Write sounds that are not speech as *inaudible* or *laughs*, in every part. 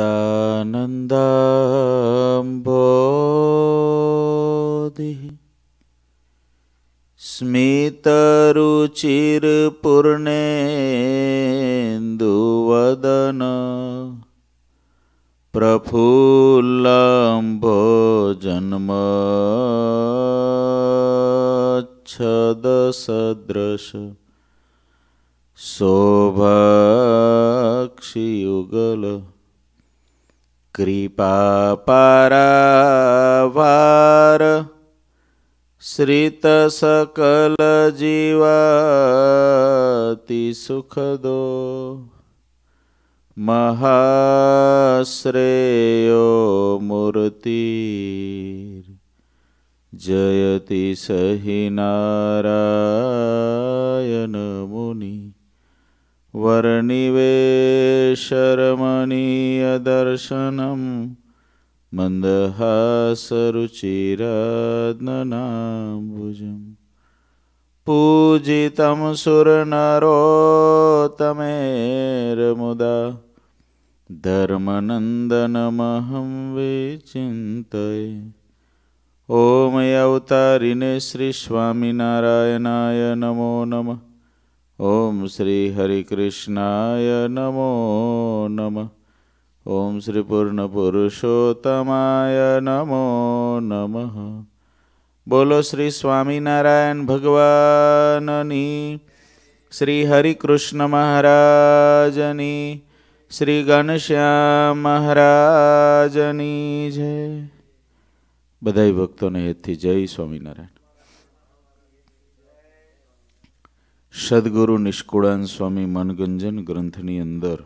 आनन्दाम् स्मितरुचिर् શ્રીત સકલ જીવાતિ સુખદો મહાશ્રેયો મૂર્તિ જયતિ સહી નારાયણ મુનિ વર્ણિવે શરમણીય દર્શનમ मन्दहासरुचिरद्ननाम्बुजम् पूजितं सुरनरोतमेरमुदा धर्मनन्दनमहं विचिन्तये ॐ अवतारिणे श्रीस्वामिनारायणाय नमो नमः ॐ श्रीहरिकृष्णाय नमो नमः ઓમ શ્રી પૂર્ણ પુરુષોત્તમાય નમો નમઃ બોલો શ્રી સ્વામિનારાયણ ભગવાનની શ્રી હરિકૃષ્ણ મહારાજની શ્રી ઘનશ્યામ મહારાજની જય બધા ભક્તોને હેતથી જય સ્વામિનારાયણ સદગુરુ નિષ્કુળાન સ્વામી મનગંજન ગ્રંથની અંદર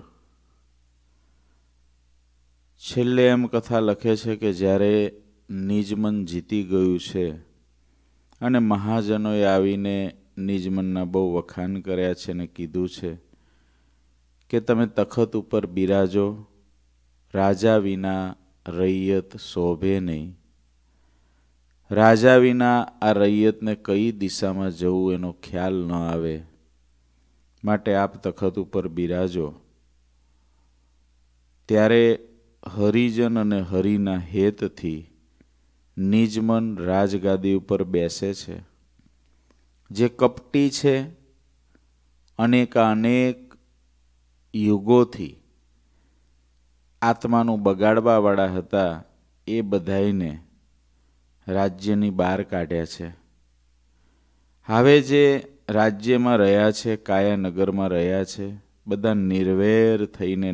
છેલ્લે એમ કથા લખે છે કે જ્યારે નિજમન જીતી ગયું છે અને મહાજનોએ આવીને નિજમનના બહુ વખાણ કર્યા છે ને કીધું છે કે તમે તખત ઉપર બિરાજો રાજા વિના રૈયત શોભે નહીં રાજા વિના આ રૈયતને કઈ દિશામાં જવું એનો ખ્યાલ ન આવે માટે આપ તખત ઉપર બિરાજો ત્યારે હરિજન અને હરિના હેતથી નિજમન રાજગાદી ઉપર બેસે છે જે કપટી છે અનેકાનેક યુગોથી આત્માનું બગાડવાવાળા હતા એ બધાઈને રાજ્યની બહાર કાઢ્યા છે હવે જે રાજ્યમાં રહ્યા છે કાયા નગરમાં રહ્યા છે બધા નિર્વેર થઈને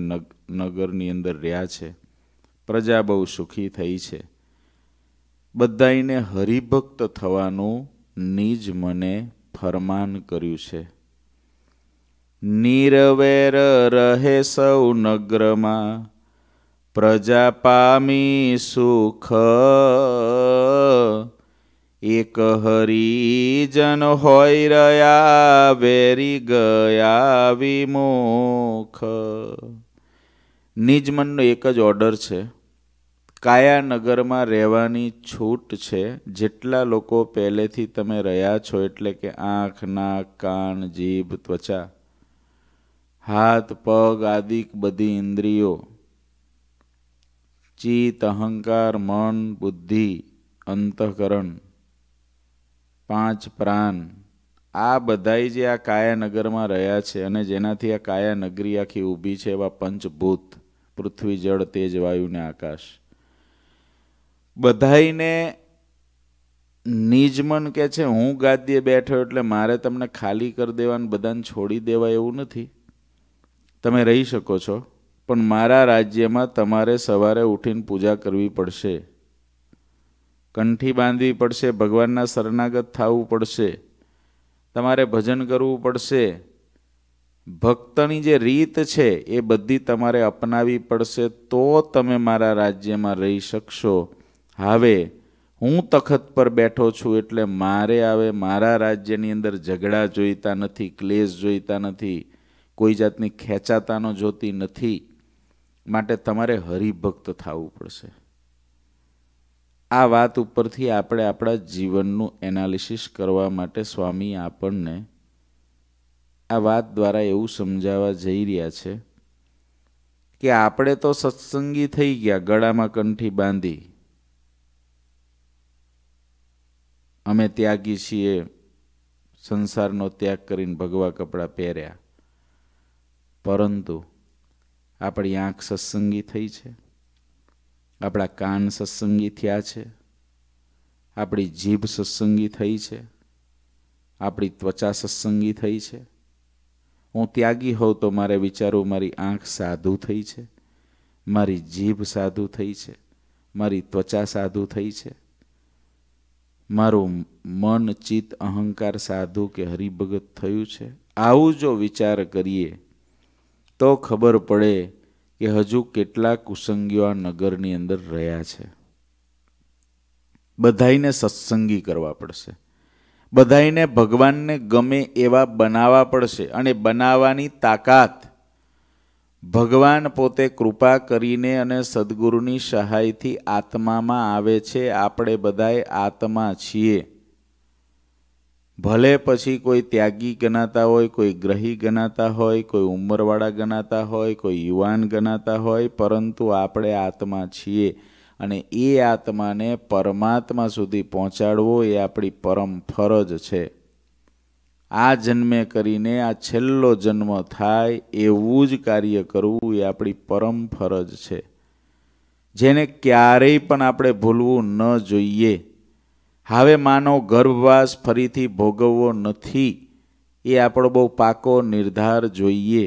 નગરની અંદર રહ્યા છે પ્રજા બહુ સુખી થઈ છે બધાઈને હરિભક્ત થવાનું નિજ મને ફરમાન કર્યું છે નિરવેર રહે સૌ નગરમાં પ્રજા પામી સુખ એક હરિજન હોય રહ્યા વેરી ગયા વિમુખ નિજ મનનો એક જ ઓર્ડર છે કાયાનગરમાં રહેવાની છૂટ છે જેટલા લોકો પહેલેથી તમે રહ્યા છો એટલે કે આંખ નાક કાન જીભ ત્વચા હાથ પગ આદિક બધી ઇન્દ્રિયો ચિત અહંકાર મન બુદ્ધિ અંતઃકરણ પાંચ પ્રાણ આ બધાય જે આ કાયાનગરમાં રહ્યા છે અને જેનાથી આ કાયાનગરી આખી ઊભી છે એવા પંચભૂત પૃથ્વી જળ તેજ વાયુ ને આકાશ બધાઈને નિજમન કે છે હું ગાદીએ બેઠો એટલે મારે તમને ખાલી કરી દેવાનું બધાને છોડી દેવા એવું નથી તમે રહી શકો છો પણ મારા રાજ્યમાં તમારે સવારે ઉઠીને પૂજા કરવી પડશે કંઠી બાંધવી પડશે ભગવાનના શરણાગત થવું પડશે તમારે ભજન કરવું પડશે ભક્તની જે રીત છે એ બધી તમારે અપનાવી પડશે તો તમે મારા રાજ્યમાં રહી શકશો હવે હું તખત પર બેઠો છું એટલે મારે આવે મારા રાજ્યની અંદર ઝઘડા જોઈતા નથી ક્લેશ જોઈતા નથી કોઈ જાતની ખેંચાતાનો જોતી નથી માટે તમારે હરિભક્ત થવું પડશે આ વાત ઉપરથી આપણે આપણા જીવનનું એનાલિસિસ કરવા માટે સ્વામી આપણને આ વાત દ્વારા એવું સમજાવવા જઈ રહ્યા છે કે આપણે તો સત્સંગી થઈ ગયા ગળામાં કંઠી બાંધી અમે ત્યાગી છીએ સંસારનો ત્યાગ કરીને ભગવા કપડાં પહેર્યા પરંતુ આપણી આંખ સત્સંગી થઈ છે આપણા કાન સત્સંગી થયા છે આપણી જીભ સત્સંગી થઈ છે આપણી ત્વચા સત્સંગી થઈ છે હું ત્યાગી હોઉં તો મારે વિચારવું મારી આંખ સાધુ થઈ છે મારી જીભ સાધુ થઈ છે મારી ત્વચા સાધુ થઈ છે મારું મન ચિત્ત અહંકાર સાધુ કે હરિભગત થયું છે આવું જો વિચાર કરીએ તો ખબર પડે કે હજુ કેટલા કુસંગીઓ આ નગરની અંદર રહ્યા છે બધાઈને સત્સંગી કરવા પડશે બધાઈને ભગવાનને ગમે એવા બનાવવા પડશે અને બનાવવાની તાકાત ભગવાન પોતે કૃપા કરીને અને સદગુરુની સહાયથી આત્મામાં આવે છે આપણે બધાએ આત્મા છીએ ભલે પછી કોઈ ત્યાગી ગણાતા હોય કોઈ ગ્રહી ગણાતા હોય કોઈ ઉંમરવાળા ગણાતા હોય કોઈ યુવાન ગણાતા હોય પરંતુ આપણે આત્મા છીએ અને એ આત્માને પરમાત્મા સુધી પહોંચાડવો એ આપણી પરમ ફરજ છે આ જન્મે કરીને આ છેલ્લો જન્મ થાય એવું જ કાર્ય કરવું એ આપણી પરમ ફરજ છે જેને ક્યારેય પણ આપણે ભૂલવું ન જોઈએ હવે માનો ગર્ભવાસ ફરીથી ભોગવવો નથી એ આપણો બહુ પાકો નિર્ધાર જોઈએ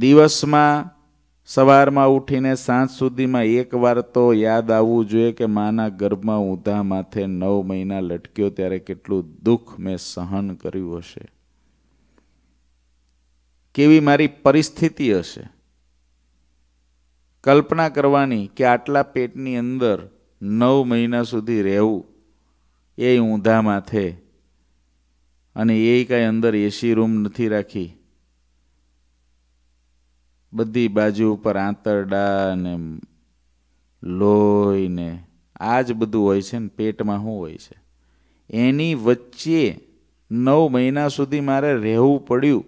દિવસમાં સવારમાં ઉઠીને સાંજ સુધીમાં એક વાર તો યાદ આવવું જોઈએ કે માના ગર્ભમાં ઊંધા માથે નવ મહિના લટક્યો ત્યારે કેટલું દુઃખ મેં સહન કર્યું હશે કેવી મારી પરિસ્થિતિ હશે કલ્પના કરવાની કે આટલા પેટની અંદર નવ મહિના સુધી રહેવું એ ઊંધા માથે અને એ કાંઈ અંદર એસી રૂમ નથી રાખી બધી બાજુ ઉપર આંતરડા ને લોહી ને આ જ બધું હોય છે ને પેટમાં શું હોય છે એની વચ્ચે નવ મહિના સુધી મારે રહેવું પડ્યું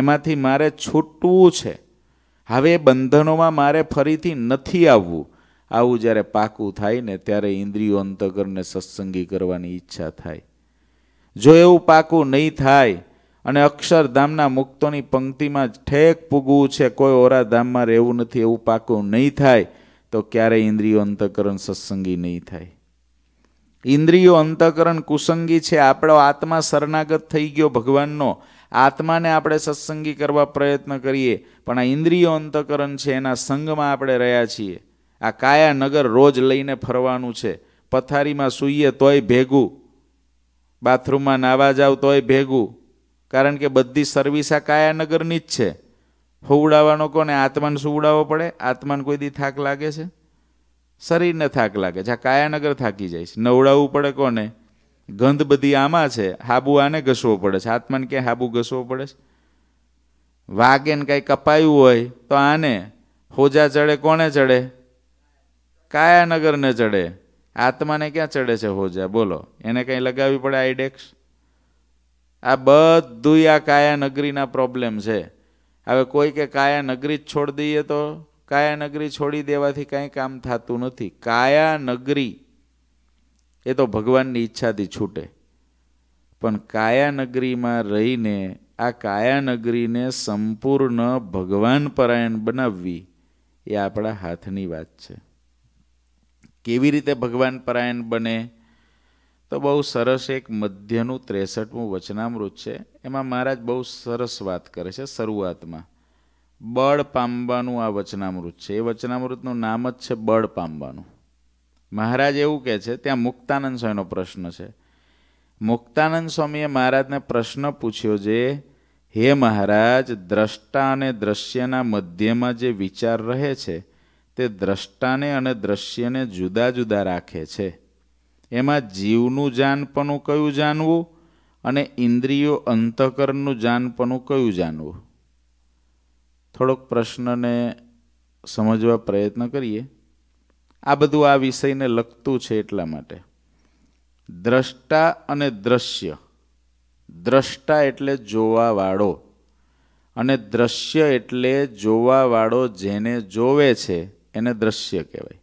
એમાંથી મારે છૂટવું છે હવે બંધનોમાં મારે ફરીથી નથી આવવું આવું જ્યારે પાકું થાય ને ત્યારે ઇન્દ્રિયો અંતકરને સત્સંગી કરવાની ઈચ્છા થાય જો એવું પાકું નહીં થાય અને અક્ષરધામના મુક્તોની પંક્તિમાં ઠેક પૂગવું છે કોઈ ઓરાધામમાં રહેવું નથી એવું પાકું નહીં થાય તો ક્યારેય ઇન્દ્રિયો અંતકરણ સત્સંગી નહીં થાય ઇન્દ્રિયો અંતઃકરણ કુસંગી છે આપણો આત્મા શરણાગત થઈ ગયો ભગવાનનો આત્માને આપણે સત્સંગી કરવા પ્રયત્ન કરીએ પણ આ ઇન્દ્રિયો અંતકરણ છે એના સંગમાં આપણે રહ્યા છીએ આ કાયા નગર રોજ લઈને ફરવાનું છે પથારીમાં સૂઈએ તોય ભેગું બાથરૂમમાં નાવા જાવ તોય ભેગું કારણ કે બધી સર્વિસ આ કાયાનગરની જ છે હોવડાવવાનો કોને આત્માને સુવડાવવો પડે આત્માને કોઈ દી થાક લાગે છે શરીરને થાક લાગે છે આ કાયાનગર થાકી જાય છે નવડાવવું પડે કોને ગંધ બધી આમાં છે હાબુ આને ઘસવો પડે છે આત્માને ક્યાંય હાબુ ઘસવો પડે છે વાગે ને કાંઈ કપાયું હોય તો આને હોજા ચડે કોને ચડે કાયાનગરને ચડે આત્માને ક્યાં ચડે છે હોજા બોલો એને કંઈ લગાવવી પડે આઈડેક્સ આ બધું આ કાયા નગરીના પ્રોબ્લેમ છે હવે કોઈ કે કાયા નગરી જ છોડી દઈએ તો કાયા નગરી છોડી દેવાથી કાંઈ કામ થતું નથી કાયા નગરી એ તો ભગવાનની ઈચ્છાથી છૂટે પણ કાયા નગરીમાં રહીને આ કાયા નગરીને સંપૂર્ણ ભગવાન પરાયણ બનાવવી એ આપણા હાથની વાત છે કેવી રીતે ભગવાન પરાયણ બને તો બહુ સરસ એક મધ્યનું ત્રેસઠમું વચનામૃત છે એમાં મહારાજ બહુ સરસ વાત કરે છે શરૂઆતમાં બળ પામવાનું આ વચનામૃત છે એ વચનામૃતનું નામ જ છે બળ પામવાનું મહારાજ એવું કહે છે ત્યાં મુક્તાનંદ સ્વામીનો પ્રશ્ન છે મુક્તાનંદ સ્વામીએ મહારાજને પ્રશ્ન પૂછ્યો જે હે મહારાજ દ્રષ્ટા અને દ્રશ્યના મધ્યમાં જે વિચાર રહે છે તે દ્રષ્ટાને અને દ્રશ્યને જુદા જુદા રાખે છે એમાં જીવનું જાનપણું કયું જાણવું અને ઇન્દ્રિયો અંતઃકરણનું જાનપણું કયું જાણવું થોડોક પ્રશ્નને સમજવા પ્રયત્ન કરીએ આ બધું આ વિષયને લગતું છે એટલા માટે દ્રષ્ટા અને દ્રશ્ય દ્રષ્ટા એટલે જોવાવાળો અને દ્રશ્ય એટલે જોવાવાળો જેને જોવે છે એને દ્રશ્ય કહેવાય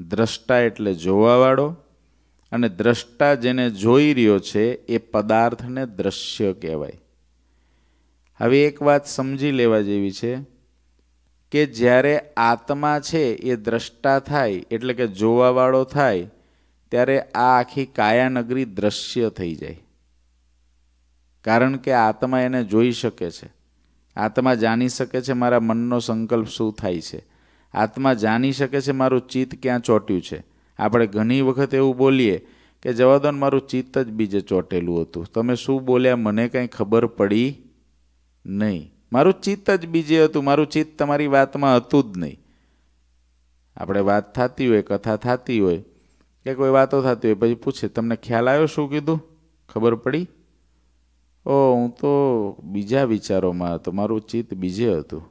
દ્રષ્ટા એટલે જોવાવાળો અને દ્રષ્ટા જેને જોઈ રહ્યો છે એ પદાર્થને દ્રશ્ય કહેવાય હવે એક વાત સમજી લેવા જેવી છે કે જ્યારે આત્મા છે એ દ્રષ્ટા થાય એટલે કે જોવાવાળો થાય ત્યારે આ આખી કાયાનગરી દ્રશ્ય થઈ જાય કારણ કે આત્મા એને જોઈ શકે છે આત્મા જાણી શકે છે મારા મનનો સંકલ્પ શું થાય છે આત્મા જાણી શકે છે મારું ચિત્ત ક્યાં ચોટ્યું છે આપણે ઘણી વખત એવું બોલીએ કે જવા દો મારું ચિત્ત જ બીજે ચોટેલું હતું તમે શું બોલ્યા મને કંઈ ખબર પડી નહીં મારું ચિત્ત જ બીજે હતું મારું ચિત્ત તમારી વાતમાં હતું જ નહીં આપણે વાત થતી હોય કથા થતી હોય કે કોઈ વાતો થતી હોય પછી પૂછે તમને ખ્યાલ આવ્યો શું કીધું ખબર પડી ઓ હું તો બીજા વિચારોમાં હતો મારું ચિત્ત બીજે હતું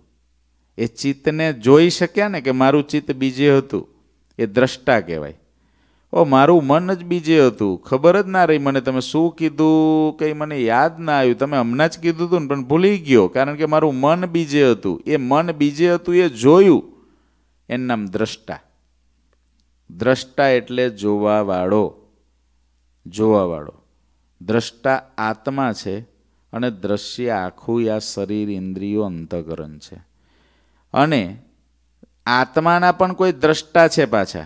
એ ચિત્તને જોઈ શક્યા ને કે મારું ચિત્ત બીજે હતું એ દ્રષ્ટા કહેવાય ઓ મારું મન જ બીજે હતું ખબર જ ના રહી મને તમે શું કીધું કંઈ મને યાદ ના આવ્યું તમે હમણાં જ કીધું હતું ને પણ ભૂલી ગયો કારણ કે મારું મન બીજે હતું એ મન બીજે હતું એ જોયું એનું નામ દ્રષ્ટા દ્રષ્ટા એટલે જોવાવાળો જોવાવાળો દ્રષ્ટા આત્મા છે અને દ્રશ્ય આખું આ શરીર ઇન્દ્રિયો અંતકરણ છે અને આત્માના પણ કોઈ દ્રષ્ટા છે પાછા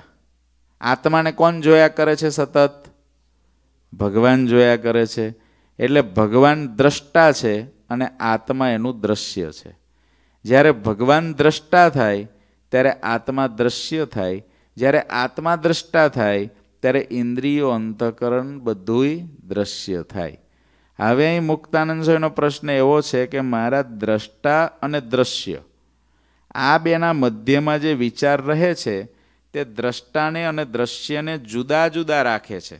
આત્માને કોણ જોયા કરે છે સતત ભગવાન જોયા કરે છે એટલે ભગવાન દ્રષ્ટા છે અને આત્મા એનું દ્રશ્ય છે જ્યારે ભગવાન દ્રષ્ટા થાય ત્યારે આત્મા દ્રશ્ય થાય જ્યારે આત્મા દ્રષ્ટા થાય ત્યારે ઇન્દ્રિયો અંતઃકરણ બધુંય દ્રશ્ય થાય હવે અહીં મુક્તાનંદ સ્વામીનો પ્રશ્ન એવો છે કે મારા દ્રષ્ટા અને દ્રશ્ય આ બેના મધ્યમાં જે વિચાર રહે છે તે દ્રષ્ટાને અને દ્રશ્યને જુદા જુદા રાખે છે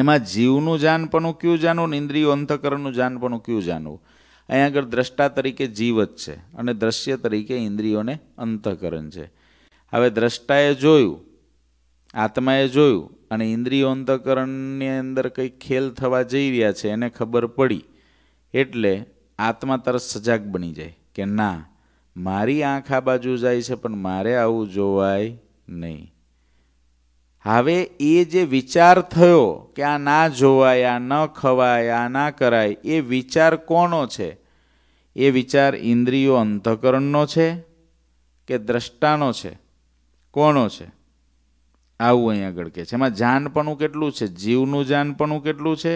એમાં જીવનું જાનપણું કયું જાણવું ઇન્દ્રિય અંતકરણનું જાનપણું ક્યું જાણવું અહીંયા આગળ દ્રષ્ટા તરીકે જીવ જ છે અને દ્રશ્ય તરીકે ઇન્દ્રિયોને અંતકરણ છે હવે દ્રષ્ટાએ જોયું આત્માએ જોયું અને ઇન્દ્રિયો અંતકરણની અંદર કંઈક ખેલ થવા જઈ રહ્યા છે એને ખબર પડી એટલે આત્મા તરત સજાગ બની જાય કે ના મારી આંખ આ બાજુ જાય છે પણ મારે આવું જોવાય નહીં હવે એ જે વિચાર થયો કે આ ના જોવાય આ ન ખવાય આ ના કરાય એ વિચાર કોનો છે એ વિચાર ઇન્દ્રિયો અંતઃકરણનો છે કે દ્રષ્ટાનો છે કોનો છે આવું અહીં આગળ કે છે એમાં જાનપણું કેટલું છે જીવનું જાનપણું કેટલું છે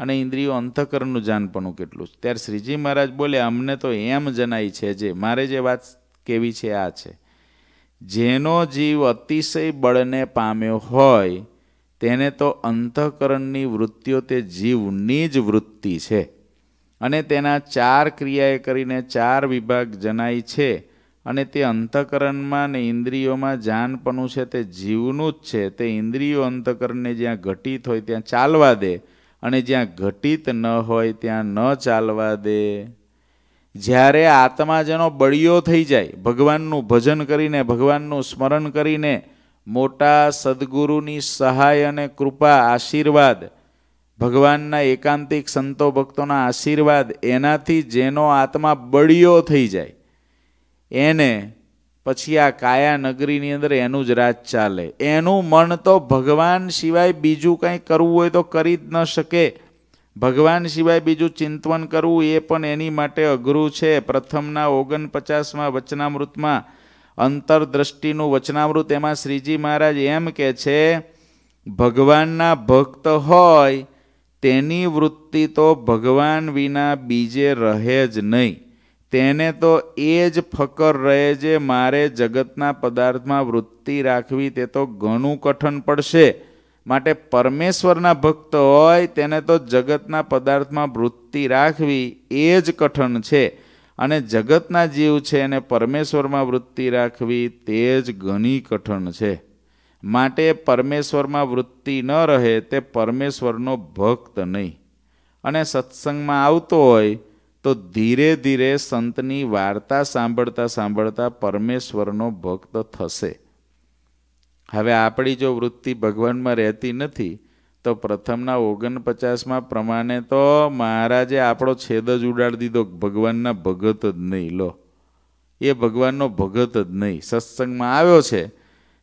અને ઇન્દ્રિયો અંતઃકરણનું જાનપણું કેટલું છે ત્યારે શ્રીજી મહારાજ બોલ્યા અમને તો એમ જણાય છે જે મારે જે વાત કેવી છે આ છે જેનો જીવ અતિશય બળને પામ્યો હોય તેને તો અંતઃકરણની વૃત્તિઓ તે જીવની જ વૃત્તિ છે અને તેના ચાર ક્રિયાએ કરીને ચાર વિભાગ જણાય છે અને તે અંતઃકરણમાં ને ઇન્દ્રિયોમાં જાનપણું છે તે જીવનું જ છે તે ઇન્દ્રિયો અંતઃકરણને જ્યાં ઘટિત હોય ત્યાં ચાલવા દે અને જ્યાં ઘટિત ન હોય ત્યાં ન ચાલવા દે જ્યારે આત્મા જેનો બળિયો થઈ જાય ભગવાનનું ભજન કરીને ભગવાનનું સ્મરણ કરીને મોટા સદગુરુની સહાય અને કૃપા આશીર્વાદ ભગવાનના એકાંતિક સંતો ભક્તોના આશીર્વાદ એનાથી જેનો આત્મા બળિયો થઈ જાય એને પછી આ કાયા નગરીની અંદર એનું જ રાજ ચાલે એનું મન તો ભગવાન સિવાય બીજું કંઈ કરવું હોય તો કરી જ ન શકે ભગવાન સિવાય બીજું ચિંતવન કરવું એ પણ એની માટે અઘરું છે પ્રથમના ઓગણપચાસમાં વચનામૃતમાં અંતરદ્રષ્ટિનું વચનામૃત એમાં શ્રીજી મહારાજ એમ કે છે ભગવાનના ભક્ત હોય તેની વૃત્તિ તો ભગવાન વિના બીજે રહે જ નહીં તેને તો એ જ ફકર રહે છે મારે જગતના પદાર્થમાં વૃત્તિ રાખવી તે તો ઘણું કઠન પડશે માટે પરમેશ્વરના ભક્ત હોય તેને તો જગતના પદાર્થમાં વૃત્તિ રાખવી એ જ કઠન છે અને જગતના જીવ છે એને પરમેશ્વરમાં વૃત્તિ રાખવી તે જ ઘણી કઠણ છે માટે પરમેશ્વરમાં વૃત્તિ ન રહે તે પરમેશ્વરનો ભક્ત નહીં અને સત્સંગમાં આવતો હોય તો ધીરે ધીરે સંતની વાર્તા સાંભળતા સાંભળતા પરમેશ્વરનો ભક્ત થશે હવે આપણી જો વૃત્તિ ભગવાનમાં રહેતી નથી તો પ્રથમના ઓગણપચાસમાં પ્રમાણે તો મહારાજે આપણો છેદ જ ઉડાડી દીધો ભગવાનના ભગત જ નહીં લો એ ભગવાનનો ભગત જ નહીં સત્સંગમાં આવ્યો છે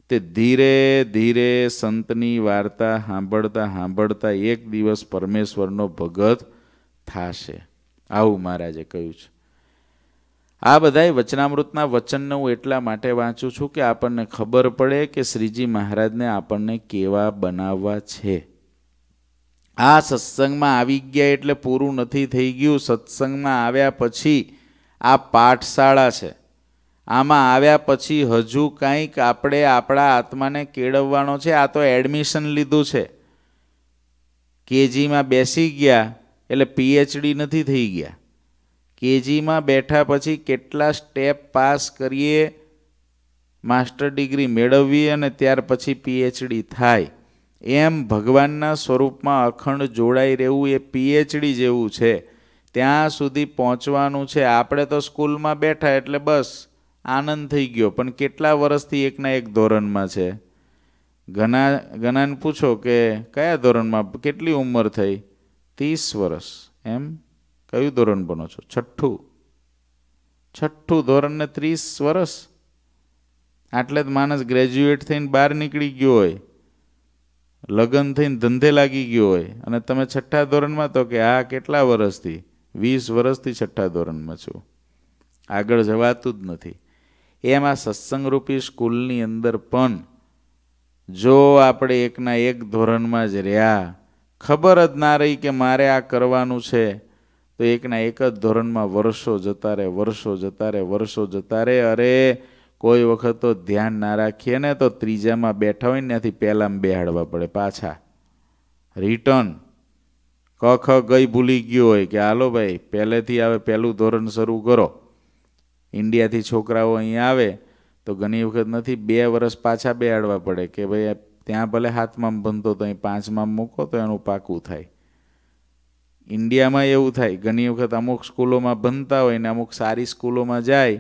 તે ધીરે ધીરે સંતની વાર્તા સાંભળતા સાંભળતા એક દિવસ પરમેશ્વરનો ભગત થશે આવું મહારાજે કહ્યું છે આ બધાય વચનામૃતના વચનને હું એટલા માટે વાંચું છું કે આપણને ખબર પડે કે શ્રીજી મહારાજને આપણને કેવા બનાવવા છે આ સત્સંગમાં આવી ગયા એટલે પૂરું નથી થઈ ગયું સત્સંગમાં આવ્યા પછી આ પાઠશાળા છે આમાં આવ્યા પછી હજુ કંઈક આપણે આપણા આત્માને કેળવવાનો છે આ તો એડમિશન લીધું છે કેજીમાં બેસી ગયા એટલે પીએચડી નથી થઈ ગયા કેજીમાં બેઠા પછી કેટલા સ્ટેપ પાસ કરીએ માસ્ટર ડિગ્રી મેળવવી અને ત્યાર પછી પીએચડી થાય એમ ભગવાનના સ્વરૂપમાં અખંડ જોડાઈ રહેવું એ પીએચડી જેવું છે ત્યાં સુધી પહોંચવાનું છે આપણે તો સ્કૂલમાં બેઠા એટલે બસ આનંદ થઈ ગયો પણ કેટલા વર્ષથી એકના એક ધોરણમાં છે ઘણા ઘણાને પૂછો કે કયા ધોરણમાં કેટલી ઉંમર થઈ ત્રીસ વર્ષ એમ કયું ધોરણ બનો છો છઠ્ઠું છઠ્ઠું ધોરણને ત્રીસ વર્ષ આટલે જ માણસ ગ્રેજ્યુએટ થઈને બહાર નીકળી ગયો હોય લગ્ન થઈને ધંધે લાગી ગયો હોય અને તમે છઠ્ઠા ધોરણમાં તો કે આ કેટલા વર્ષથી વીસ વર્ષથી છઠ્ઠા ધોરણમાં છું આગળ જવાતું જ નથી એમ આ સત્સંગરૂપી સ્કૂલની અંદર પણ જો આપણે એકના એક ધોરણમાં જ રહ્યા ખબર જ ના રહી કે મારે આ કરવાનું છે તો એકના એક જ ધોરણમાં વર્ષો જતા રહે વર્ષો જતા રહે વર્ષો જતા રહે અરે કોઈ વખત તો ધ્યાન ના રાખીએ ને તો ત્રીજામાં બેઠા હોય ને ત્યાંથી પહેલાંમાં બેહાડવા પડે પાછા રિટર્ન ક ખ ગઈ ભૂલી ગયો હોય કે હાલો ભાઈ પહેલેથી આવે પહેલું ધોરણ શરૂ કરો ઇન્ડિયાથી છોકરાઓ અહીંયા આવે તો ઘણી વખત નથી બે વર્ષ પાછા બેહાડવા પડે કે ભાઈ ત્યાં ભલે હાથમાં બનતો તો અહીં પાંચમાં મૂકો તો એનું પાકું થાય ઇન્ડિયામાં એવું થાય ઘણી વખત અમુક સ્કૂલોમાં ભણતા હોય ને અમુક સારી સ્કૂલોમાં જાય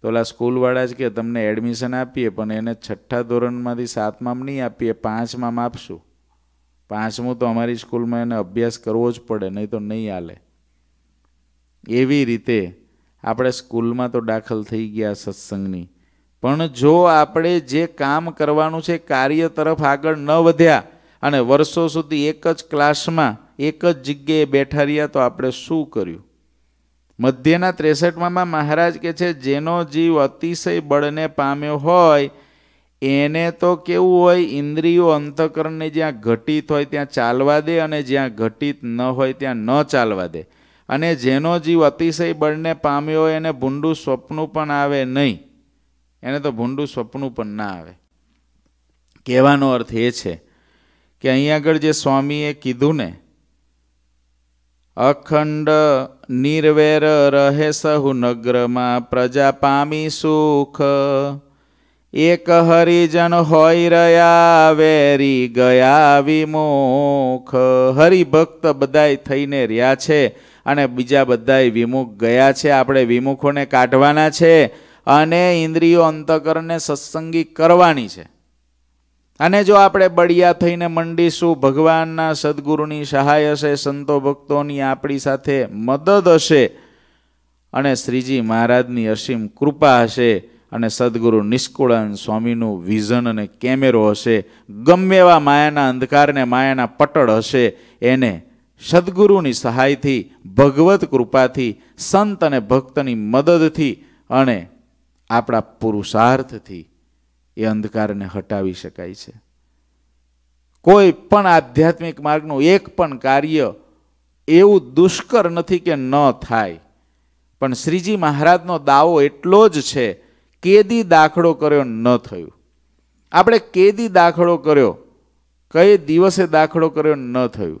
તો ઓલા સ્કૂલવાળા જ કે તમને એડમિશન આપીએ પણ એને છઠ્ઠા ધોરણમાંથી સાતમાં નહીં આપીએ પાંચમાં આપશું પાંચમું તો અમારી સ્કૂલમાં એને અભ્યાસ કરવો જ પડે નહીં તો નહીં હાલે એવી રીતે આપણે સ્કૂલમાં તો દાખલ થઈ ગયા સત્સંગની પણ જો આપણે જે કામ કરવાનું છે કાર્ય તરફ આગળ ન વધ્યા અને વર્ષો સુધી એક જ ક્લાસમાં એક જ જગ્યાએ બેઠા રહ્યા તો આપણે શું કર્યું મધ્યના ત્રેસઠમાં મહારાજ કે છે જેનો જીવ અતિશય બળને પામ્યો હોય એને તો કેવું હોય ઇન્દ્રિયો અંતકરણને જ્યાં ઘટિત હોય ત્યાં ચાલવા દે અને જ્યાં ઘટિત ન હોય ત્યાં ન ચાલવા દે અને જેનો જીવ અતિશય બળને પામ્યો હોય એને ભૂંડું સ્વપ્ન પણ આવે નહીં એને તો ભૂંડું સ્વપ્નું પણ ના આવે કહેવાનો અર્થ એ છે કે અહીં આગળ જે સ્વામીએ કીધું ને અખંડ નિર્વેર રહે સહુ નગરમાં પ્રજા પામી સુખ એક હરિજન હોય રહ્યા વેરી ગયા વિમુખ હરિભક્ત બધાય થઈને રહ્યા છે અને બીજા બધાય વિમુખ ગયા છે આપણે વિમુખોને કાઢવાના છે અને ઇન્દ્રિયો અંતકરણને સત્સંગી કરવાની છે અને જો આપણે બળિયા થઈને મંડીશું ભગવાનના સદગુરુની સહાય હશે સંતો ભક્તોની આપણી સાથે મદદ હશે અને શ્રીજી મહારાજની અસીમ કૃપા હશે અને સદગુરુ નિષ્કુળન સ્વામીનું વિઝન અને કેમેરો હશે ગમે એવા માયાના અંધકારને માયાના પટળ હશે એને સદગુરુની સહાયથી ભગવત કૃપાથી સંત અને ભક્તની મદદથી અને આપણા પુરુષાર્થથી એ અંધકારને હટાવી શકાય છે કોઈ પણ આધ્યાત્મિક માર્ગનું એક પણ કાર્ય એવું દુષ્કર નથી કે ન થાય પણ શ્રીજી મહારાજનો દાવો એટલો જ છે કેદી દાખલો કર્યો ન થયું આપણે કેદી દાખલો કર્યો કઈ દિવસે દાખલો કર્યો ન થયું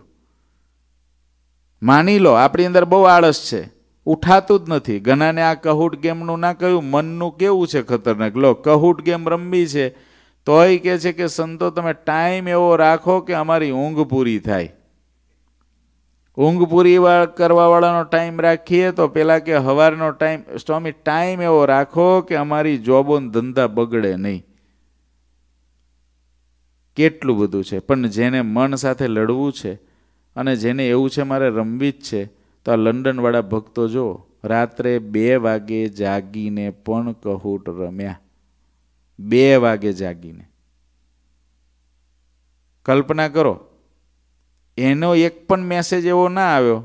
માની લો આપણી અંદર બહુ આળસ છે ઉઠાતું જ નથી ઘણાને આ કહુટ ગેમનું ના કહ્યું મનનું કેવું છે ખતરનાક લો કહુટ ગેમ રમવી છે તોય કહે છે કે સંતો તમે ટાઈમ એવો રાખો કે અમારી ઊંઘ પૂરી થાય ઊંઘ પૂરી કરવાવાળાનો ટાઈમ રાખીએ તો પેલા કે હવારનો ટાઈમ સ્વામી ટાઈમ એવો રાખો કે અમારી જોબોન ધંધા બગડે નહીં કેટલું બધું છે પણ જેને મન સાથે લડવું છે અને જેને એવું છે મારે રમવી જ છે તો લંડનવાળા ભક્તો જો રાત્રે બે વાગે જાગીને પણ કહુટ રમ્યા બે વાગે જાગીને કલ્પના કરો એનો એક પણ મેસેજ એવો ના આવ્યો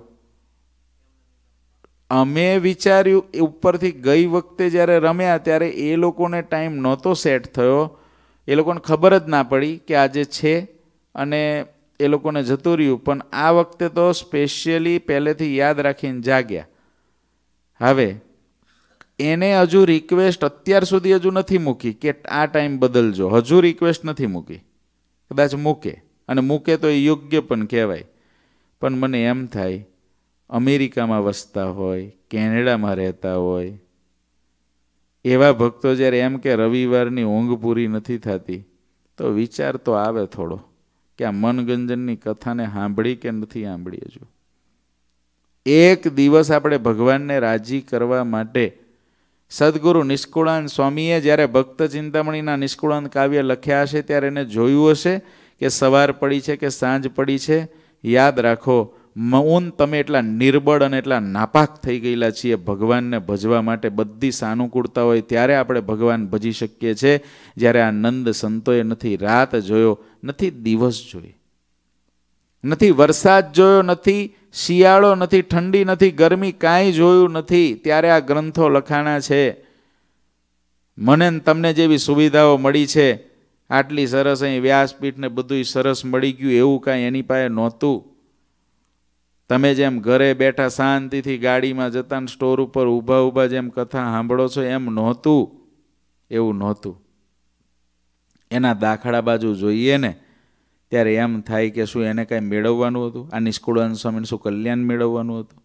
અમે વિચાર્યું ઉપરથી ગઈ વખતે જ્યારે રમ્યા ત્યારે એ લોકોને ટાઈમ નહોતો સેટ થયો એ લોકોને ખબર જ ના પડી કે આજે છે અને એ લોકોને જતું રહ્યું પણ આ વખતે તો સ્પેશિયલી પહેલેથી યાદ રાખીને જાગ્યા હવે એને હજુ રિક્વેસ્ટ અત્યાર સુધી હજુ નથી મૂકી કે આ ટાઈમ બદલજો હજુ રિક્વેસ્ટ નથી મૂકી કદાચ મૂકે અને મૂકે તો એ યોગ્ય પણ કહેવાય પણ મને એમ થાય અમેરિકામાં વસતા હોય કેનેડામાં રહેતા હોય એવા ભક્તો જ્યારે એમ કે રવિવારની ઊંઘ પૂરી નથી થતી તો વિચાર તો આવે થોડો કે આ મનગંજનની કથાને સાંભળી કે નથી સાંભળી હજુ એક દિવસ આપણે ભગવાનને રાજી કરવા માટે સદગુરુ નિષ્કુળાંત સ્વામીએ જ્યારે ભક્ત ચિંતામણીના નિષ્કુળાંત કાવ્ય લખ્યા હશે ત્યારે એને જોયું હશે કે સવાર પડી છે કે સાંજ પડી છે યાદ રાખો મૌન તમે એટલા નિર્બળ અને એટલા નાપાક થઈ ગયેલા છીએ ભગવાનને ભજવા માટે બધી સાનુકૂળતા હોય ત્યારે આપણે ભગવાન ભજી શકીએ છીએ જ્યારે આ નંદ સંતોએ નથી રાત જોયો નથી દિવસ જોઈ નથી વરસાદ જોયો નથી શિયાળો નથી ઠંડી નથી ગરમી કાંઈ જોયું નથી ત્યારે આ ગ્રંથો લખાણા છે મને તમને જેવી સુવિધાઓ મળી છે આટલી સરસ અહીં વ્યાસપીઠને બધું સરસ મળી ગયું એવું કાંઈ એની પાસે નહોતું તમે જેમ ઘરે બેઠા શાંતિથી ગાડીમાં જતા સ્ટોર ઉપર ઊભા ઊભા જેમ કથા સાંભળો છો એમ નહોતું એવું નહોતું એના દાખલા બાજુ જોઈએ ને ત્યારે એમ થાય કે શું એને કાંઈ મેળવવાનું હતું આ નિષ્કુળાન સ્વામીને શું કલ્યાણ મેળવવાનું હતું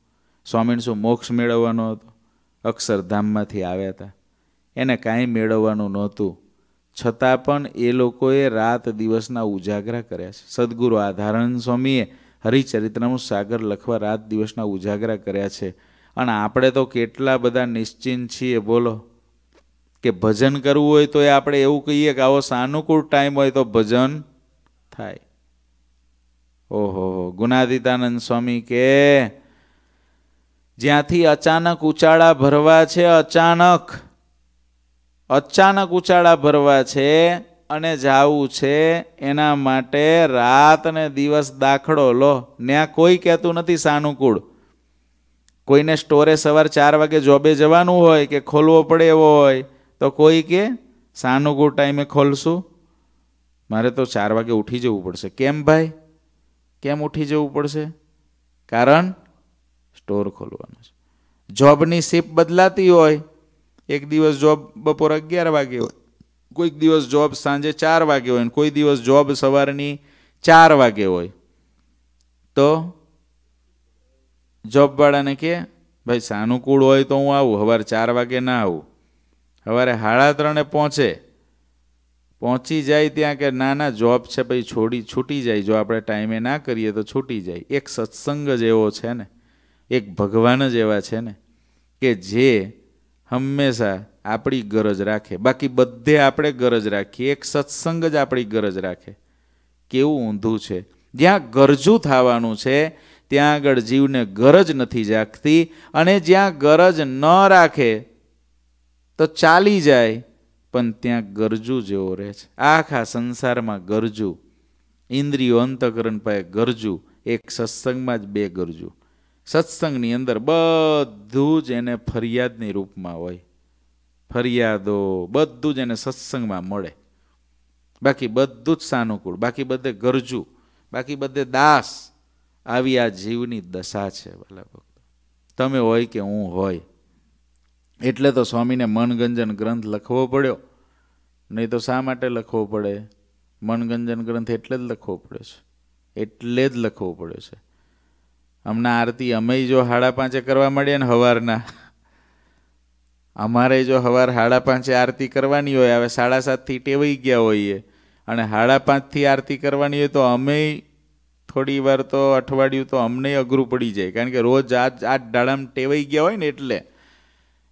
સ્વામીને શું મોક્ષ મેળવવાનો હતો અક્ષરધામમાંથી આવ્યા હતા એને કાંઈ મેળવવાનું નહોતું છતાં પણ એ લોકોએ રાત દિવસના ઉજાગરા કર્યા છે સદગુરુ આધારણ સ્વામીએ હરિચરિત્રનું સાગર લખવા રાત દિવસના ઉજાગરા કર્યા છે અને આપણે તો કેટલા બધા નિશ્ચિંત છીએ બોલો કે ભજન કરવું હોય તો એ આપણે એવું કહીએ કે આવો સાનુકૂળ ટાઈમ હોય તો ભજન થાય ઓહો ગુનાદિતાનંદ સ્વામી કે જ્યાંથી અચાનક ઉચાળા ભરવા છે અચાનક અચાનક ઉચાળા ભરવા છે અને જાવું છે એના માટે રાત ને દિવસ દાખલો લો ત્યાં કોઈ કહેતું નથી સાનુકૂળ કોઈને સ્ટોરે સવાર ચાર વાગે જોબે જવાનું હોય કે ખોલવો પડે એવો હોય તો કોઈ કે સાનુકૂળ ટાઈમે ખોલશું મારે તો ચાર વાગે ઉઠી જવું પડશે કેમ ભાઈ કેમ ઉઠી જવું પડશે કારણ સ્ટોર ખોલવાનો છે જોબની શિફ્ટ બદલાતી હોય એક દિવસ જોબ બપોર અગિયાર વાગે હોય કોઈક દિવસ જોબ સાંજે ચાર વાગે હોય ને કોઈ દિવસ જોબ સવારની ચાર વાગે હોય તો જોબવાળાને કે ભાઈ સાનુકૂળ હોય તો હું આવું સવારે ચાર વાગે ના આવું સવારે સાડા ત્રણે પહોંચે પહોંચી જાય ત્યાં કે નાના જોબ છે ભાઈ છોડી છૂટી જાય જો આપણે ટાઈમે ના કરીએ તો છૂટી જાય એક સત્સંગ જ એવો છે ને એક ભગવાન જ એવા છે ને કે જે હંમેશા આપણી ગરજ રાખે બાકી બધે આપણે ગરજ રાખીએ એક સત્સંગ જ આપણી ગરજ રાખે કેવું ઊંધું છે જ્યાં ગરજું થવાનું છે ત્યાં આગળ જીવને ગરજ નથી જાગતી અને જ્યાં ગરજ ન રાખે તો ચાલી જાય પણ ત્યાં ગરજુ જેવો રહે છે આખા સંસારમાં ગરજુ ઇન્દ્રિયો અંતકરણ પાસે ગરજુ એક સત્સંગમાં જ બે ગરજુ સત્સંગની અંદર બધું જ એને ફરિયાદની રૂપમાં હોય ફરિયાદો બધું જ એને સત્સંગમાં મળે બાકી બધું જ સાનુકૂળ બાકી બધે ગરજુ બાકી બધે દાસ આવી આ જીવની દશા છે ભલા ભક્તો તમે હોય કે હું હોય એટલે તો સ્વામીને મનગંજન ગ્રંથ લખવો પડ્યો નહીં તો શા માટે લખવો પડે મનગંજન ગ્રંથ એટલે જ લખવો પડ્યો છે એટલે જ લખવો પડ્યો છે હમણાં આરતી અમે જો હાડા પાંચે કરવા મળીએ ને હવારના અમારે જો સવાર સાડા પાંચે આરતી કરવાની હોય હવે સાડા સાતથી ટેવાઈ ગયા હોઈએ અને સાડા પાંચથી આરતી કરવાની હોય તો અમે થોડી વાર તો અઠવાડિયું તો અમને અઘરું પડી જાય કારણ કે રોજ આજ આજ ડાળામ ટેવાઈ ગયા હોય ને એટલે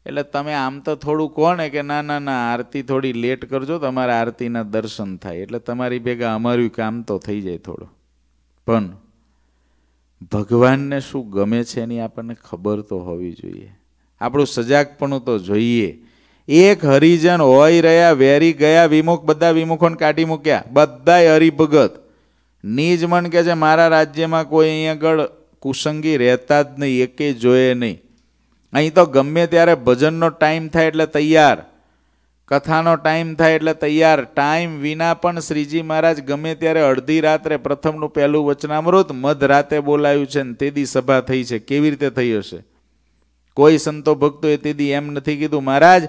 એટલે તમે આમ તો થોડું કહો ને કે ના ના ના આરતી થોડી લેટ કરજો તમારા આરતીના દર્શન થાય એટલે તમારી ભેગા અમારું કામ તો થઈ જાય થોડું પણ ભગવાનને શું ગમે છે એની આપણને ખબર તો હોવી જોઈએ આપણું સજાગપણું તો જોઈએ એક હરિજન હોય રહ્યા વેરી ગયા વિમુખ બધા વિમુખોને કાઢી મૂક્યા બધાય હરિભગત નિજ મન કે છે મારા રાજ્યમાં કોઈ અહીં આગળ કુસંગી રહેતા જ નહીં એકે જોઈએ નહીં અહીં તો ગમે ત્યારે ભજનનો ટાઈમ થાય એટલે તૈયાર કથાનો ટાઈમ થાય એટલે તૈયાર ટાઈમ વિના પણ શ્રીજી મહારાજ ગમે ત્યારે અડધી રાત્રે પ્રથમનું પહેલું વચનામૃત મધ રાતે બોલાયું છે ને તે દી સભા થઈ છે કેવી રીતે થઈ હશે કોઈ સંતો ભક્તોએ તેથી એમ નથી કીધું મહારાજ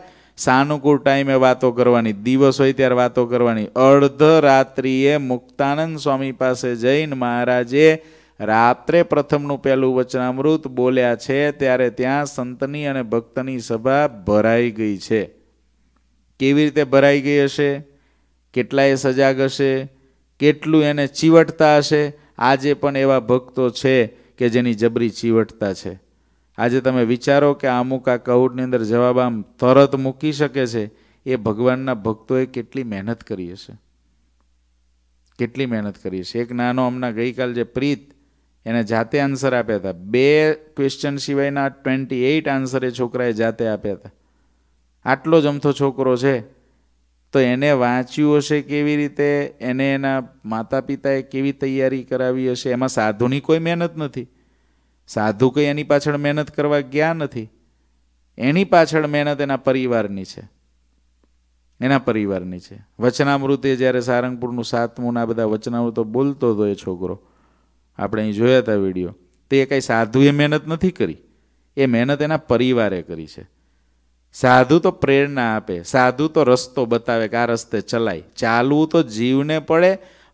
સાનુકૂળ ટાઈમે વાતો કરવાની દિવસ હોય ત્યારે વાતો કરવાની અર્ધ રાત્રિએ મુક્તાનંદ સ્વામી પાસે જઈને મહારાજે રાત્રે પ્રથમનું પહેલું વચનામૃત બોલ્યા છે ત્યારે ત્યાં સંતની અને ભક્તની સભા ભરાઈ ગઈ છે કેવી રીતે ભરાઈ ગઈ હશે કેટલાય સજાગ હશે કેટલું એને ચીવટતા હશે આજે પણ એવા ભક્તો છે કે જેની જબરી ચીવટતા છે આજે તમે વિચારો કે અમુક આ કહુટની અંદર જવાબ આમ તરત મૂકી શકે છે એ ભગવાનના ભક્તોએ કેટલી મહેનત કરી હશે કેટલી મહેનત કરી હશે એક નાનો હમણાં ગઈકાલ જે પ્રીત એને જાતે આન્સર આપ્યા હતા બે ક્વેશ્ચન સિવાયના ટ્વેન્ટી એઇટ આન્સર એ છોકરાએ જાતે આપ્યા હતા આટલો જ અમથો છોકરો છે તો એને વાંચ્યું હશે કેવી રીતે એને એના માતા પિતાએ કેવી તૈયારી કરાવી હશે એમાં સાધુની કોઈ મહેનત નથી સાધુ કંઈ એની પાછળ મહેનત કરવા ગયા નથી એની પાછળ મહેનત એના પરિવારની છે એના પરિવારની છે વચનામૃતે જ્યારે સારંગપુરનું સાતમું ના બધા વચનામૃતો બોલતો હતો એ છોકરો આપણે અહીં જોયા હતા વિડીયો તે એ કાંઈ સાધુએ મહેનત નથી કરી એ મહેનત એના પરિવારે કરી છે સાધુ તો પ્રેરણા આપે સાધુ તો રસ્તો બતાવે કે આ રસ્તે ચલાય ચાલવું તો જીવને પડે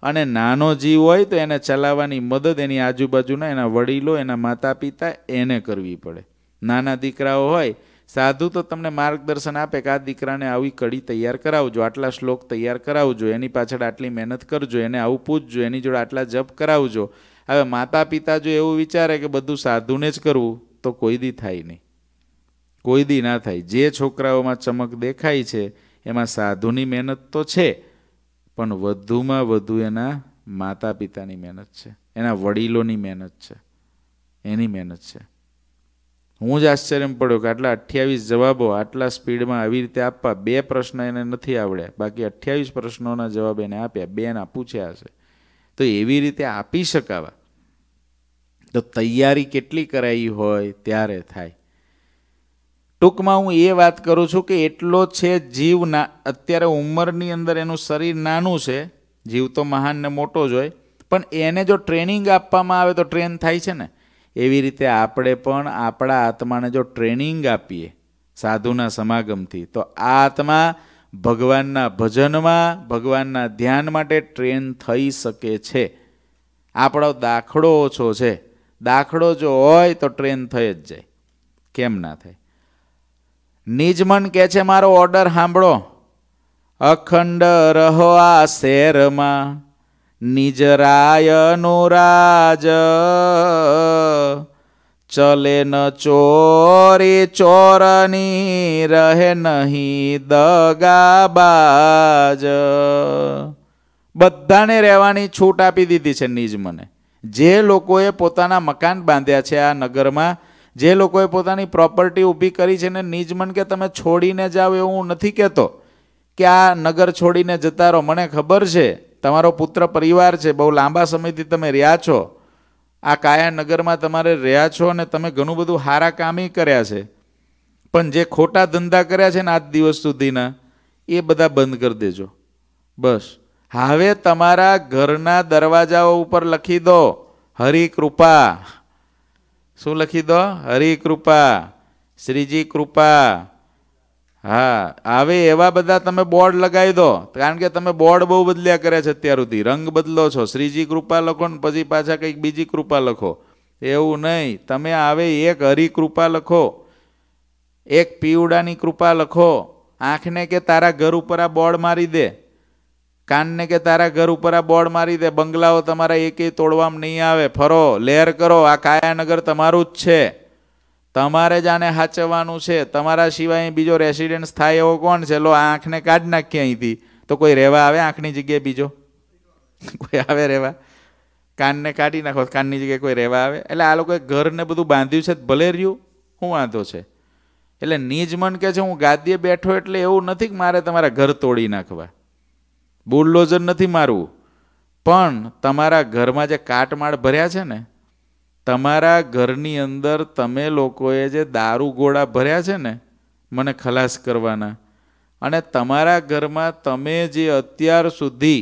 અને નાનો જીવ હોય તો એને ચલાવવાની મદદ એની આજુબાજુના એના વડીલો એના માતા પિતા એને કરવી પડે નાના દીકરાઓ હોય સાધુ તો તમને માર્ગદર્શન આપે કે આ દીકરાને આવી કડી તૈયાર કરાવજો આટલા શ્લોક તૈયાર કરાવજો એની પાછળ આટલી મહેનત કરજો એને આવું પૂછજો એની જોડે આટલા જપ કરાવજો હવે માતા પિતા જો એવું વિચારે કે બધું સાધુને જ કરવું તો કોઈ દી થાય નહીં કોઈ દી ના થાય જે છોકરાઓમાં ચમક દેખાય છે એમાં સાધુની મહેનત તો છે પણ વધુમાં વધુ એના માતા પિતાની મહેનત છે એના વડીલોની મહેનત છે એની મહેનત છે હું જ આશ્ચર્યમાં પડ્યો કે આટલા અઠ્યાવીસ જવાબો આટલા સ્પીડમાં આવી રીતે આપવા બે પ્રશ્ન એને નથી આવડ્યા બાકી અઠ્યાવીસ પ્રશ્નોના જવાબ એને આપ્યા બેના પૂછ્યા હશે તો એવી રીતે આપી શકાવા તો તૈયારી કેટલી કરાવી હોય ત્યારે થાય ટૂંકમાં હું એ વાત કરું છું કે એટલો છે જીવના અત્યારે ઉંમરની અંદર એનું શરીર નાનું છે જીવ તો મહાન ને મોટો જ હોય પણ એને જો ટ્રેનિંગ આપવામાં આવે તો ટ્રેન થાય છે ને એવી રીતે આપણે પણ આપણા આત્માને જો ટ્રેનિંગ આપીએ સાધુના સમાગમથી તો આ આત્મા ભગવાનના ભજનમાં ભગવાનના ધ્યાન માટે ટ્રેન થઈ શકે છે આપણો દાખલો ઓછો છે દાખલો જો હોય તો ટ્રેન થઈ જ જાય કેમ ના થાય નિજમન કહે છે મારો ઓર્ડર સાંભળો અખંડ રહો આ શહેરમાં નિજરાય નુરાજ ચલે ન ચોરી ચોરની રહે નહીં દગાબાજ બધાને રહેવાની છૂટ આપી દીધી છે નિજમને જે લોકોએ પોતાના મકાન બાંધ્યા છે આ નગરમાં જે લોકોએ પોતાની પ્રોપર્ટી ઊભી કરી છે ને નિજમન કે તમે છોડીને જાઓ એવું હું નથી કહેતો કે આ નગર છોડીને જતા રહો મને ખબર છે તમારો પુત્ર પરિવાર છે બહુ લાંબા સમયથી તમે રહ્યા છો આ કાયા નગરમાં તમારે રહ્યા છો અને તમે ઘણું બધું હારા કામી કર્યા છે પણ જે ખોટા ધંધા કર્યા છે ને આજ દિવસ સુધીના એ બધા બંધ કરી દેજો બસ હવે તમારા ઘરના દરવાજાઓ ઉપર લખી દો હરિકૃપા શું લખી દો હરિકૃપા શ્રીજી કૃપા હા આવે એવા બધા તમે બોર્ડ લગાવી દો કારણ કે તમે બોર્ડ બહુ બદલ્યા કર્યા છે અત્યાર સુધી રંગ બદલો છો શ્રીજી કૃપા લખો ને પછી પાછા કંઈક બીજી કૃપા લખો એવું નહીં તમે આવે એક હરિકૃપા લખો એક પીવડાની કૃપા લખો આંખને કે તારા ઘર ઉપર આ બોર્ડ મારી દે કાનને કે તારા ઘર ઉપર આ બોર્ડ મારી દે બંગલાઓ તમારા એકેય તોડવામાં નહીં આવે ફરો લહેર કરો આ કાયાનગર તમારું જ છે તમારે જ આને સાચવવાનું છે તમારા સિવાય બીજો રેસિડેન્સ થાય એવો કોણ છે લો આ આંખને કાઢી નાખીએ અહીંથી તો કોઈ રહેવા આવે આંખની જગ્યાએ બીજો *laughs* કોઈ આવે રહેવા કાનને કાઢી નાખો કાનની જગ્યાએ કોઈ રહેવા આવે એટલે આ લોકોએ ઘરને બધું બાંધ્યું છે ભલે રહ્યું હું વાંધો છે એટલે નિજ મન કે છે હું ગાદીએ બેઠો એટલે એવું નથી કે મારે તમારા ઘર તોડી નાખવા બુલડોઝર નથી મારવું પણ તમારા ઘરમાં જે કાટમાળ ભર્યા છે ને તમારા ઘરની અંદર તમે લોકોએ જે દારૂ ગોળા ભર્યા છે ને મને ખલાસ કરવાના અને તમારા ઘરમાં તમે જે અત્યાર સુધી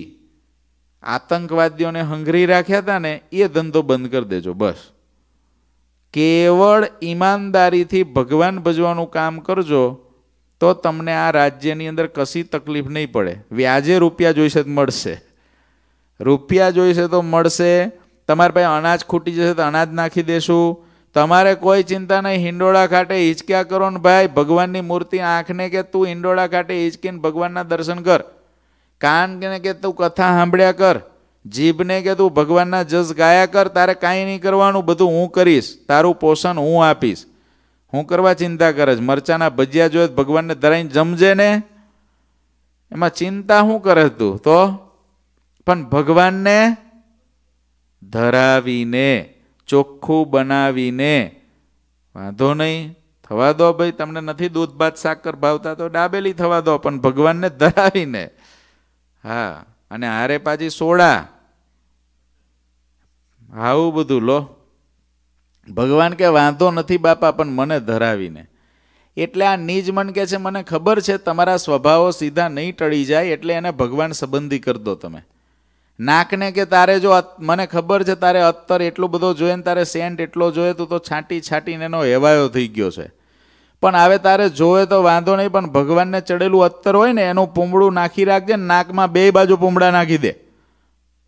આતંકવાદીઓને હંગરી રાખ્યા હતા ને એ ધંધો બંધ કરી દેજો બસ કેવળ ઈમાનદારીથી ભગવાન ભજવાનું કામ કરજો તો તમને આ રાજ્યની અંદર કશી તકલીફ નહીં પડે વ્યાજે રૂપિયા જોઈશે તો મળશે રૂપિયા જોઈશે તો મળશે તમારે ભાઈ અનાજ ખૂટી જશે તો અનાજ નાખી દેશું તમારે કોઈ ચિંતા નહીં હિંડોળા કાંઠે હિંચક્યા કરો ને ભાઈ ભગવાનની મૂર્તિ આંખને કે તું હિંડોળા કાંઠે હિંચકીને ભગવાનના દર્શન કર કાનને કે તું કથા સાંભળ્યા કર જીભને કે તું ભગવાનના જસ ગાયા કર તારે કાંઈ નહીં કરવાનું બધું હું કરીશ તારું પોષણ હું આપીશ હું કરવા ચિંતા કરે છે મરચાના ભજીયા જોયે ભગવાનને ધરાઈને જમજે ને એમાં ચિંતા શું કરે તું તો પણ ભગવાનને ધરાવીને ચોખ્ખું બનાવીને વાંધો નહીં થવા દો ભાઈ તમને નથી દૂધ ભાત સાકર ભાવતા તો ડાબેલી થવા દો પણ ભગવાનને ધરાવીને હા અને હારે પાછી સોડા આવું બધું લો ભગવાન કે વાંધો નથી બાપા પણ મને ધરાવીને એટલે આ નિજ મન કે છે મને ખબર છે તમારા સ્વભાવો સીધા નહીં ટળી જાય એટલે એને ભગવાન સંબંધી કરી દો તમે નાકને કે તારે જો મને ખબર છે તારે અત્તર એટલો બધો જોઈએ ને તારે સેન્ટ એટલો જોઈએ તું તો છાંટી છાંટીને એનો હેવાયો થઈ ગયો છે પણ હવે તારે જોવે તો વાંધો નહીં પણ ભગવાનને ચડેલું અત્તર હોય ને એનું પૂમડું નાખી રાખજે નાકમાં બે બાજુ પૂમડા નાખી દે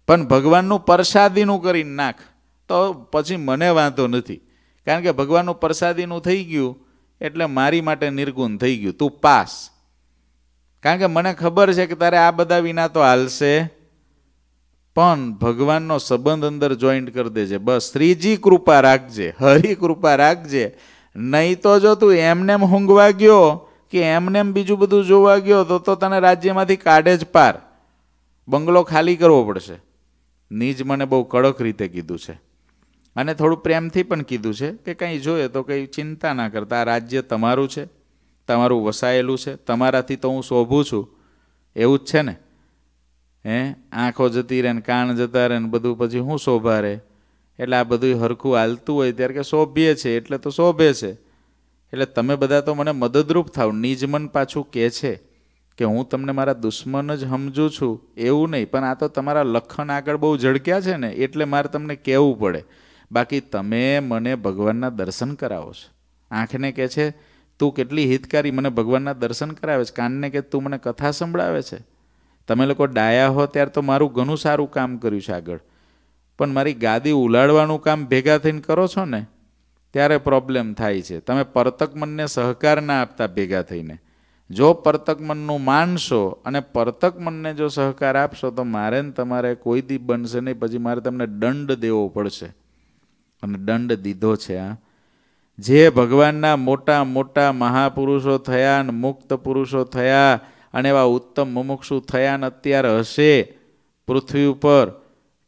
પણ ભગવાનનું પરસાદીનું કરીને નાખ તો પછી મને વાંધો નથી કારણ કે ભગવાનનું પ્રસાદીનું થઈ ગયું એટલે મારી માટે નિર્ગુણ થઈ ગયું તું પાસ કારણ કે મને ખબર છે કે તારે આ બધા વિના તો હાલશે પણ ભગવાનનો સંબંધ અંદર જોઈન્ટ કરી દેજે બસ શ્રીજી કૃપા રાખજે હરી કૃપા રાખજે નહીં તો જો તું એમનેમ હુંગવા ગયો કે એમને એમ બીજું બધું જોવા ગયો તો તો તને રાજ્યમાંથી કાઢે જ પાર બંગલો ખાલી કરવો પડશે નીજ મને બહુ કડક રીતે કીધું છે અને થોડું પ્રેમથી પણ કીધું છે કે કંઈ જોઈએ તો કંઈ ચિંતા ના કરતા આ રાજ્ય તમારું છે તમારું વસાયેલું છે તમારાથી તો હું શોભું છું એવું જ છે ને હે આંખો જતી રહે ને કાન જતા રહે ને બધું પછી હું શોભા રહે એટલે આ બધું હરખું હાલતું હોય ત્યારે કે શોભીએ છે એટલે તો શોભે છે એટલે તમે બધા તો મને મદદરૂપ થાવ નિજ મન પાછું કહે છે કે હું તમને મારા દુશ્મન જ સમજું છું એવું નહીં પણ આ તો તમારા લખન આગળ બહુ ઝડક્યા છે ને એટલે મારે તમને કહેવું પડે બાકી તમે મને ભગવાનના દર્શન કરાવો છો આંખને કહે છે તું કેટલી હિતકારી મને ભગવાનના દર્શન કરાવે છે કાનને કે તું મને કથા સંભળાવે છે તમે લોકો ડાયા હો ત્યારે તો મારું ઘણું સારું કામ કર્યું છે આગળ પણ મારી ગાદી ઉલાડવાનું કામ ભેગા થઈને કરો છો ને ત્યારે પ્રોબ્લેમ થાય છે તમે પરતક મનને સહકાર ના આપતા ભેગા થઈને જો પરતક મનનું માનશો અને પરતક મનને જો સહકાર આપશો તો મારે ને તમારે કોઈ દી બનશે નહીં પછી મારે તમને દંડ દેવો પડશે અને દંડ દીધો છે જે ભગવાનના મોટા મોટા મહાપુરુષો થયા અને મુક્ત પુરુષો થયા અને એવા ઉત્તમ મુમુક્ષુ થયા ને અત્યારે હશે પૃથ્વી ઉપર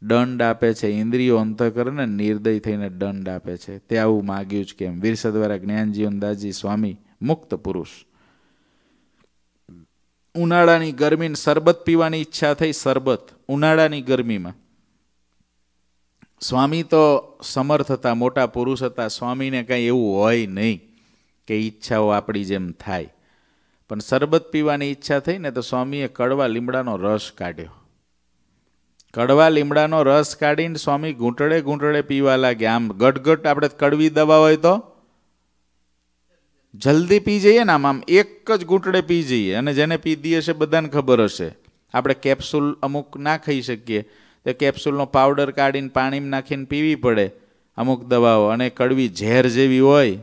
દંડ આપે છે ઇન્દ્રિયો અંતકરને નિર્દય થઈને દંડ આપે છે તે આવું માગ્યું જ કેમ દ્વારા જ્ઞાનજી જ્ઞાનજીવનદાસજી સ્વામી મુક્ત પુરુષ ઉનાળાની ગરમીને શરબત પીવાની ઈચ્છા થઈ શરબત ઉનાળાની ગરમીમાં સ્વામી તો સમર્થ હતા મોટા પુરુષ હતા સ્વામીને કાંઈ એવું હોય નહીં કે ઈચ્છાઓ આપણી જેમ થાય પણ શરબત પીવાની ઈચ્છા થઈ ને તો સ્વામીએ કડવા લીમડાનો રસ કાઢ્યો કડવા લીમડાનો રસ કાઢીને સ્વામી ઘૂંટડે ઘૂંટડે પીવા લાગે આમ ગટગટ આપણે કડવી દવા હોય તો જલ્દી પી જઈએ ને આમ આમ એક જ ઘૂંટડે પી જઈએ અને જેને પી દઈએ છે બધાને ખબર હશે આપણે કેપ્સુલ અમુક ના ખાઈ શકીએ તે કેપ્સ્યુલનો પાવડર કાઢીને પાણીમાં નાખીને પીવી પડે અમુક દવાઓ અને કડવી ઝેર જેવી હોય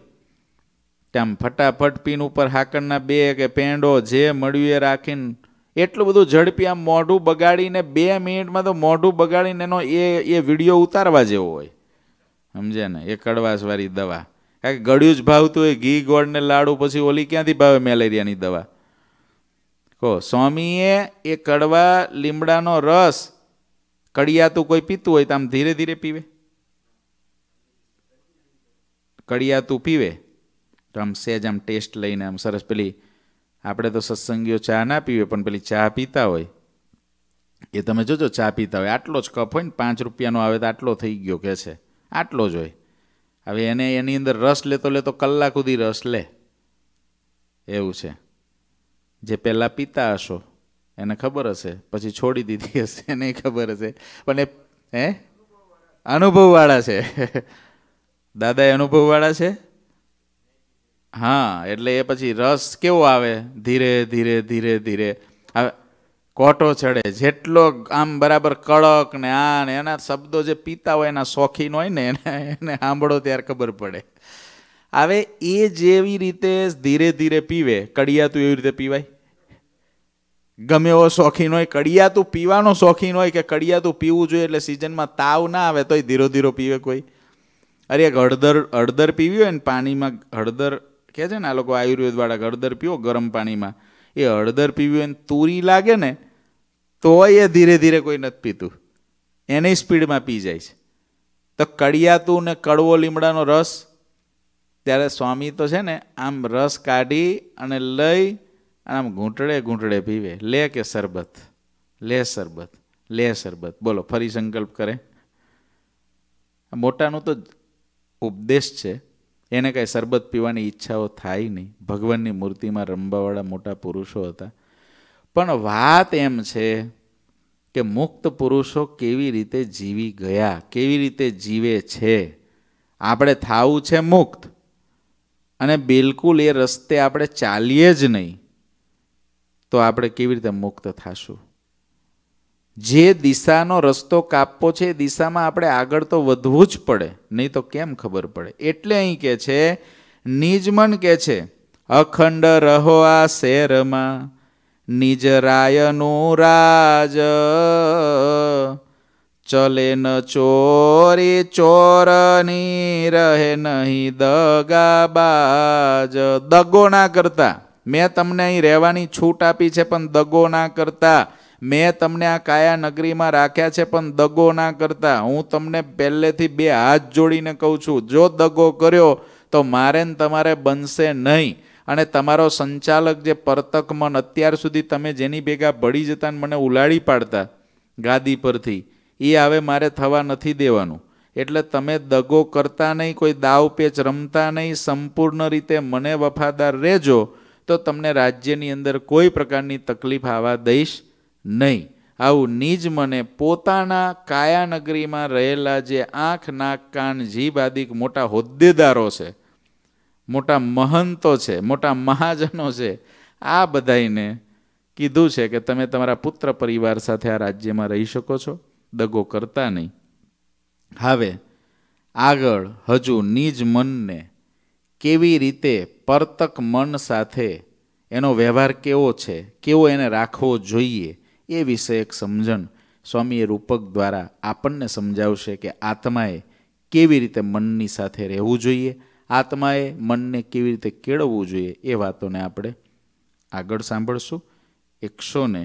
તેમ ફટાફટ પીન ઉપર હાકણના બે કે પેંડો જે મળ્યું એ રાખીને એટલું બધું ઝડપી આમ મોઢું બગાડીને બે મિનિટમાં તો મોઢું બગાડીને એનો એ એ વિડીયો ઉતારવા જેવો હોય સમજે ને એ કડવાશવાળી દવા કારણ કે ગળ્યું જ ભાવતું હોય ઘી ગોળને લાડુ પછી ઓલી ક્યાંથી ભાવે મેલેરિયાની દવા કહો સ્વામીએ એ કડવા લીમડાનો રસ કડિયાતું કોઈ પીતું હોય તો આમ ધીરે ધીરે પીવે કડિયાતું પીવે તો આમ સહેજ આમ ટેસ્ટ લઈને આમ સરસ પેલી આપણે તો સત્સંગીઓ ચા ના પીવે પણ પેલી ચા પીતા હોય એ તમે જોજો ચા પીતા હોય આટલો જ કપ હોય ને પાંચ રૂપિયાનો આવે તો આટલો થઈ ગયો કે છે આટલો જ હોય હવે એને એની અંદર રસ લેતો લેતો કલાક સુધી રસ લે એવું છે જે પહેલાં પીતા હશો એને ખબર હશે પછી છોડી દીધી હશે એને ખબર હશે પણ એ હે અનુભવવાળા છે દાદા અનુભવવાળા છે હા એટલે એ પછી રસ કેવો આવે ધીરે ધીરે ધીરે ધીરે હવે કોટો ચડે જેટલો આમ બરાબર કડક ને આ ને એના શબ્દો જે પીતા હોય એના શોખીન હોય ને એને એને સાંભળો ત્યારે ખબર પડે હવે એ જેવી રીતે ધીરે ધીરે પીવે કડિયાતું એવી રીતે પીવાય ગમે એવો શોખીન હોય કડિયાતું પીવાનો શોખીન હોય કે કડિયાતું પીવું જોઈએ એટલે સિઝનમાં તાવ ના આવે તોય ધીરો ધીરો પીવે કોઈ અરે એક હળદર હળદર પીવી હોય ને પાણીમાં હળદર કહે છે ને આ લોકો આયુર્વેદવાળા હળદર પીવો ગરમ પાણીમાં એ હળદર પીવી હોય ને તૂરી લાગે ને તોય એ ધીરે ધીરે કોઈ નથી પીતું એને સ્પીડમાં પી જાય છે તો કડિયાતું ને કડવો લીમડાનો રસ ત્યારે સ્વામી તો છે ને આમ રસ કાઢી અને લઈ અને આમ ઘૂંટડે ઘૂંટડે પીવે લે કે શરબત લે શરબત લે શરબત બોલો ફરી સંકલ્પ કરે મોટાનું તો ઉપદેશ છે એને કાંઈ શરબત પીવાની ઈચ્છાઓ થાય નહીં ભગવાનની મૂર્તિમાં રમવાવાળા મોટા પુરુષો હતા પણ વાત એમ છે કે મુક્ત પુરુષો કેવી રીતે જીવી ગયા કેવી રીતે જીવે છે આપણે થાવું છે મુક્ત અને બિલકુલ એ રસ્તે આપણે ચાલીએ જ નહીં તો આપણે કેવી રીતે મુક્ત થશું જે દિશાનો રસ્તો કાપવો છે એ દિશામાં આપણે આગળ તો વધવું જ પડે નહીં તો કેમ ખબર પડે એટલે અહીં કે છે નિજમન કહે છે અખંડ રહો આ શેરમાં નિજરાયનું રાજ ચલે ન ચોરી ચોરની રહે નહીં દગાબાજ દગો ના કરતા મેં તમને અહીં રહેવાની છૂટ આપી છે પણ દગો ના કરતા મેં તમને આ કાયા નગરીમાં રાખ્યા છે પણ દગો ના કરતા હું તમને પહેલેથી બે હાથ જોડીને કહું છું જો દગો કર્યો તો મારે ને તમારે બનશે નહીં અને તમારો સંચાલક જે પરતક મન અત્યાર સુધી તમે જેની ભેગા ભળી જતા મને ઉલાડી પાડતા ગાદી પરથી એ હવે મારે થવા નથી દેવાનું એટલે તમે દગો કરતા નહીં કોઈ દાવ પેચ રમતા નહીં સંપૂર્ણ રીતે મને વફાદાર રહેજો તો તમને રાજ્યની અંદર કોઈ પ્રકારની તકલીફ આવવા દઈશ નહીં આવું નિજ મને પોતાના કાયાનગરીમાં રહેલા જે આંખ નાક કાન જીભ આદિક મોટા હોદ્દેદારો છે મોટા મહંતો છે મોટા મહાજનો છે આ બધાઈને કીધું છે કે તમે તમારા પુત્ર પરિવાર સાથે આ રાજ્યમાં રહી શકો છો દગો કરતા નહીં હવે આગળ હજુ નિજ મનને કેવી રીતે પરતક મન સાથે એનો વ્યવહાર કેવો છે કેવો એને રાખવો જોઈએ એ એક સમજણ સ્વામીએ રૂપક દ્વારા આપણને સમજાવશે કે આત્માએ કેવી રીતે મનની સાથે રહેવું જોઈએ આત્માએ મનને કેવી રીતે કેળવવું જોઈએ એ વાતોને આપણે આગળ સાંભળશું એકસો ને